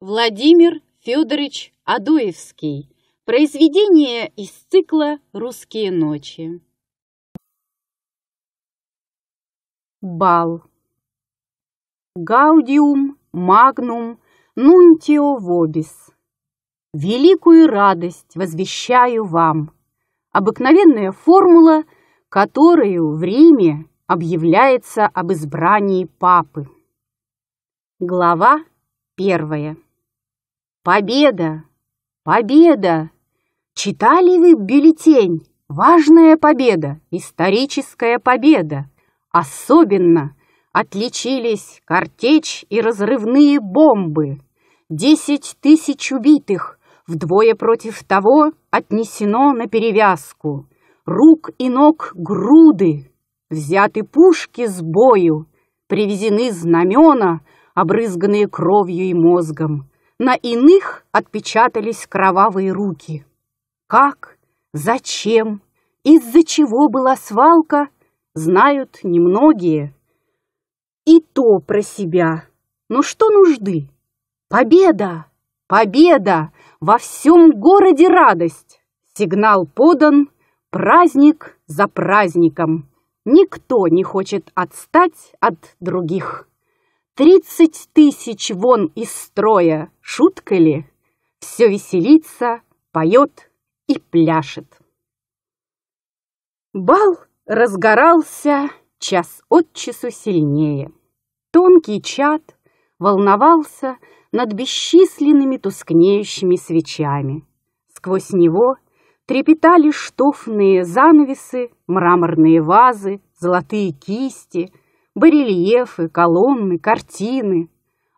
Владимир Федорович Адоевский. Произведение из цикла «Русские ночи». Бал. Гаудиум, магнум, нунтио вобис. Великую радость возвещаю вам. Обыкновенная формула, которую в Риме объявляется об избрании папы. Глава первая. Победа! Победа! Читали вы бюллетень? Важная победа, историческая победа. Особенно отличились картечь и разрывные бомбы. Десять тысяч убитых, вдвое против того, отнесено на перевязку. Рук и ног груды, взяты пушки с бою, привезены знамена, обрызганные кровью и мозгом на иных отпечатались кровавые руки. Как, зачем, из-за чего была свалка, знают немногие. И то про себя. Но что нужды? Победа! Победа! Во всем городе радость! Сигнал подан, праздник за праздником. Никто не хочет отстать от других. Тридцать тысяч вон из строя, шутка ли? Все веселится, поет и пляшет. Бал разгорался час от часу сильнее. Тонкий чад волновался над бесчисленными тускнеющими свечами. Сквозь него трепетали штофные занавесы, мраморные вазы, золотые кисти, барельефы, колонны, картины.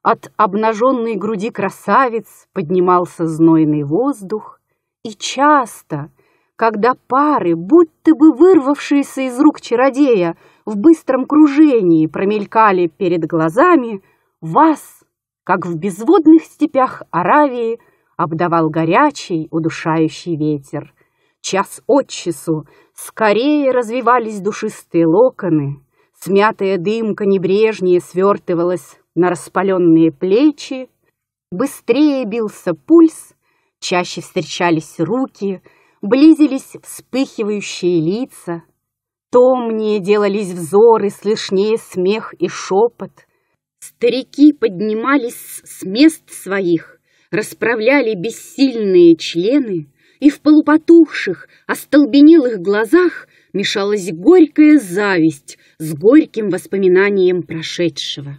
От обнаженной груди красавиц поднимался знойный воздух, и часто, когда пары, будто бы вырвавшиеся из рук чародея, в быстром кружении промелькали перед глазами, вас, как в безводных степях Аравии, обдавал горячий, удушающий ветер. Час от часу скорее развивались душистые локоны, Смятая дымка небрежнее свертывалась на распаленные плечи, быстрее бился пульс, чаще встречались руки, близились вспыхивающие лица, томнее делались взоры, слышнее смех и шепот. Старики поднимались с мест своих, расправляли бессильные члены, и в полупотухших, остолбенелых глазах мешалась горькая зависть с горьким воспоминанием прошедшего.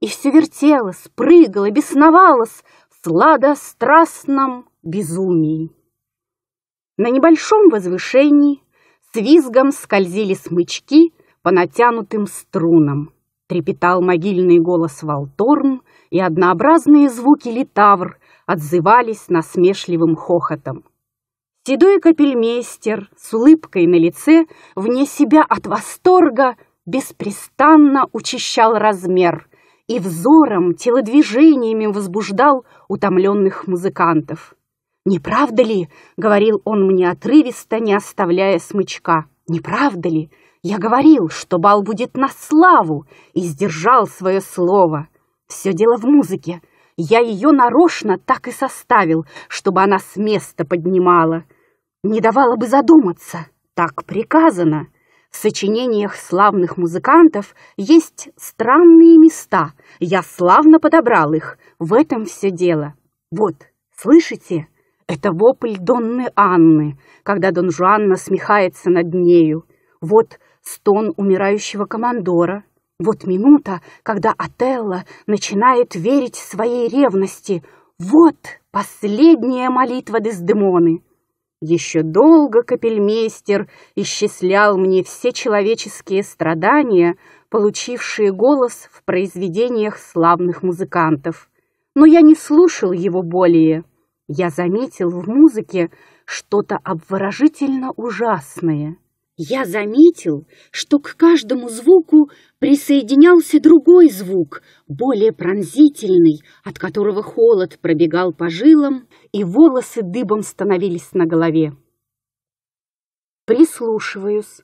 И все вертелось, прыгало, бесновалось в сладострастном безумии. На небольшом возвышении с визгом скользили смычки по натянутым струнам. Трепетал могильный голос Волторн, и однообразные звуки литавр отзывались насмешливым хохотом. Седой капельмейстер с улыбкой на лице, вне себя от восторга, беспрестанно учащал размер и взором, телодвижениями возбуждал утомленных музыкантов. «Не правда ли?» — говорил он мне отрывисто, не оставляя смычка. «Не правда ли? Я говорил, что бал будет на славу, и сдержал свое слово. Все дело в музыке. Я ее нарочно так и составил, чтобы она с места поднимала не давала бы задуматься. Так приказано. В сочинениях славных музыкантов есть странные места. Я славно подобрал их. В этом все дело. Вот, слышите? Это вопль Донны Анны, когда Дон Жуан насмехается над нею. Вот стон умирающего командора. Вот минута, когда Отелло начинает верить своей ревности. Вот последняя молитва Дездемоны. Еще долго капельмейстер исчислял мне все человеческие страдания, получившие голос в произведениях славных музыкантов. Но я не слушал его более. Я заметил в музыке что-то обворожительно ужасное – я заметил, что к каждому звуку присоединялся другой звук, более пронзительный, от которого холод пробегал по жилам, и волосы дыбом становились на голове. Прислушиваюсь,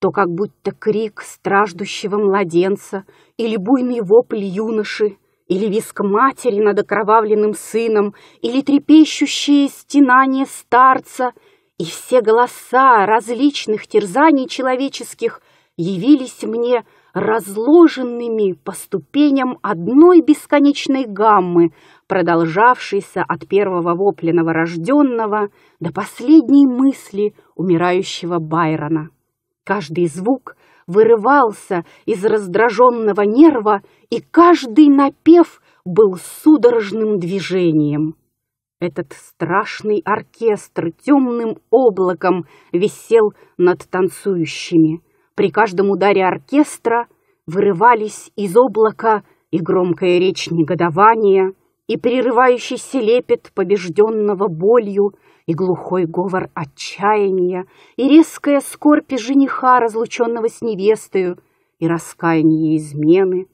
то как будто крик страждущего младенца или буйный вопль юноши, или виск матери над окровавленным сыном, или трепещущее стенание старца — и все голоса различных терзаний человеческих явились мне разложенными по ступеням одной бесконечной гаммы, продолжавшейся от первого вопля новорожденного до последней мысли умирающего Байрона. Каждый звук вырывался из раздраженного нерва, и каждый напев был судорожным движением. Этот страшный оркестр темным облаком висел над танцующими. При каждом ударе оркестра вырывались из облака и громкая речь негодования, и прерывающийся лепет побежденного болью, и глухой говор отчаяния, и резкая скорбь жениха, разлученного с невестою, и раскаяние измены,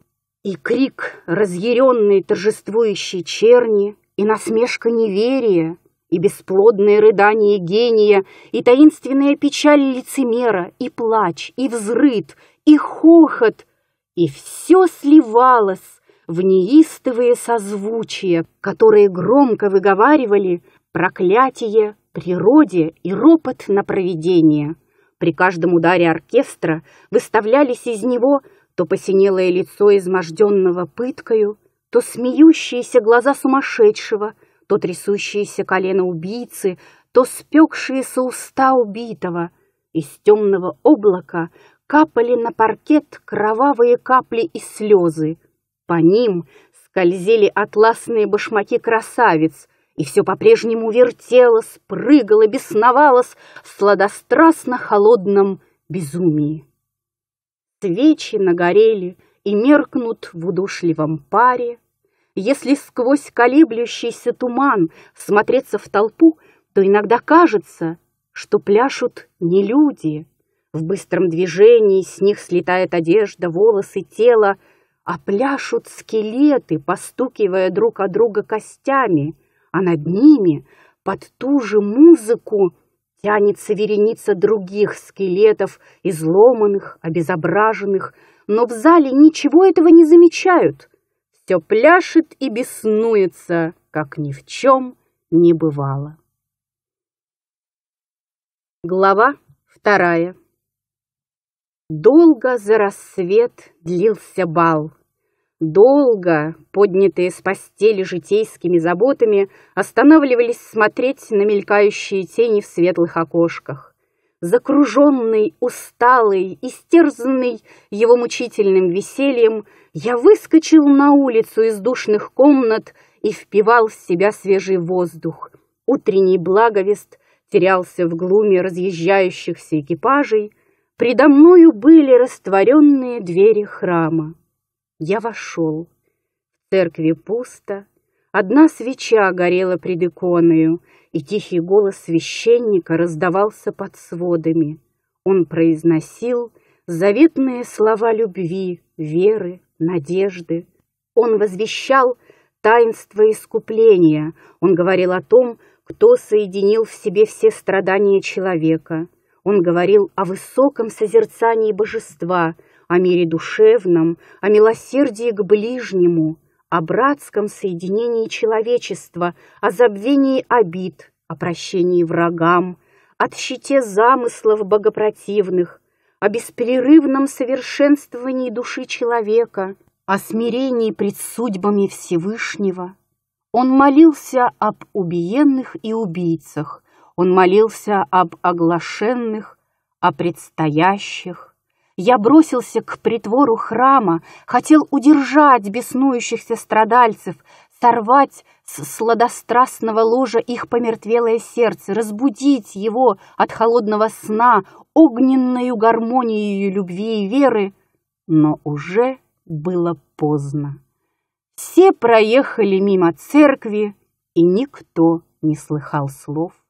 и крик разъяренной торжествующей черни, и насмешка неверия, и бесплодные рыдания гения, и таинственная печаль лицемера, и плач, и взрыв, и хохот, и все сливалось в неистовые созвучия, которые громко выговаривали проклятие природе и ропот на провидение. При каждом ударе оркестра выставлялись из него то посинелое лицо изможденного пыткою, то смеющиеся глаза сумасшедшего, то трясущиеся колено убийцы, то спекшиеся уста убитого. Из темного облака капали на паркет кровавые капли и слезы. По ним скользили атласные башмаки красавиц, и все по-прежнему вертелось, прыгало, бесновалось в сладострастно-холодном безумии. Свечи нагорели и меркнут в удушливом паре, если сквозь колеблющийся туман смотреться в толпу, то иногда кажется, что пляшут не люди. В быстром движении с них слетает одежда, волосы, тело, а пляшут скелеты, постукивая друг о друга костями, а над ними под ту же музыку тянется вереница других скелетов, изломанных, обезображенных, но в зале ничего этого не замечают, все пляшет и беснуется, как ни в чем не бывало. Глава вторая. Долго за рассвет длился бал. Долго, поднятые с постели житейскими заботами, останавливались смотреть на мелькающие тени в светлых окошках. Закруженный, усталый, истерзанный его мучительным весельем, я выскочил на улицу из душных комнат и впивал в себя свежий воздух. Утренний благовест терялся в глуме разъезжающихся экипажей. Предо мною были растворенные двери храма. Я вошел. В церкви пусто, Одна свеча горела пред иконою, и тихий голос священника раздавался под сводами. Он произносил заветные слова любви, веры, надежды. Он возвещал таинство искупления. Он говорил о том, кто соединил в себе все страдания человека. Он говорил о высоком созерцании божества, о мире душевном, о милосердии к ближнему, о братском соединении человечества, о забвении обид, о прощении врагам, о щите замыслов богопротивных, о беспрерывном совершенствовании души человека, о смирении пред судьбами Всевышнего. Он молился об убиенных и убийцах, он молился об оглашенных, о предстоящих. Я бросился к притвору храма, хотел удержать беснующихся страдальцев, сорвать с сладострастного ложа их помертвелое сердце, разбудить его от холодного сна огненную гармонией любви и веры, но уже было поздно. Все проехали мимо церкви, и никто не слыхал слов